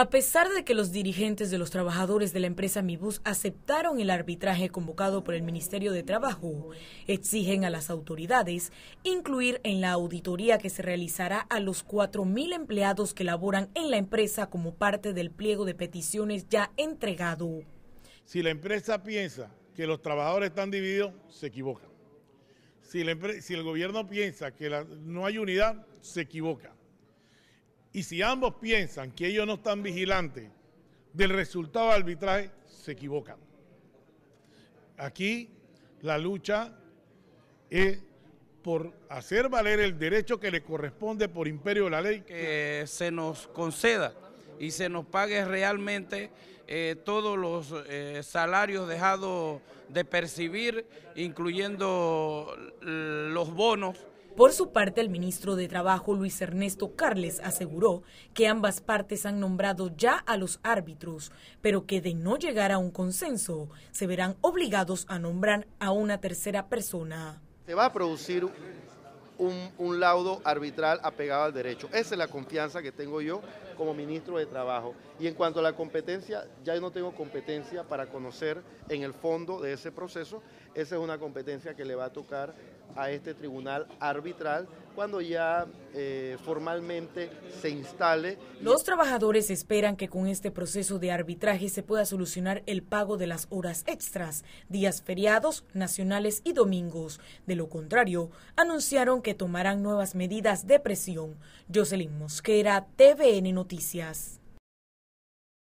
A pesar de que los dirigentes de los trabajadores de la empresa Mibus aceptaron el arbitraje convocado por el Ministerio de Trabajo, exigen a las autoridades incluir en la auditoría que se realizará a los 4.000 empleados que laboran en la empresa como parte del pliego de peticiones ya entregado. Si la empresa piensa que los trabajadores están divididos, se equivoca. Si, el gobierno piensa que no hay unidad, se equivoca. Y si ambos piensan que ellos no están vigilantes del resultado del arbitraje, se equivocan. Aquí la lucha es por hacer valer el derecho que le corresponde por imperio de la ley. Que se nos conceda y se nos pague realmente eh, todos los eh, salarios dejados de percibir, incluyendo los bonos por su parte, el ministro de Trabajo, Luis Ernesto Carles, aseguró que ambas partes han nombrado ya a los árbitros, pero que de no llegar a un consenso, se verán obligados a nombrar a una tercera persona. Se va a producir un, laudo arbitral apegado al derecho. Esa es la confianza que tengo yo como ministro de Trabajo. Y en cuanto a la competencia, ya no tengo competencia para conocer en el fondo de ese proceso. Esa es una competencia que le va a tocar a este tribunal arbitral cuando ya eh, formalmente se instale. Los trabajadores esperan que con este proceso de arbitraje se pueda solucionar el pago de las horas extras, días feriados, nacionales y domingos. De lo contrario, anunciaron que tomarán nuevas medidas de presión. Jocelyn Mosquera, TVN Noticias.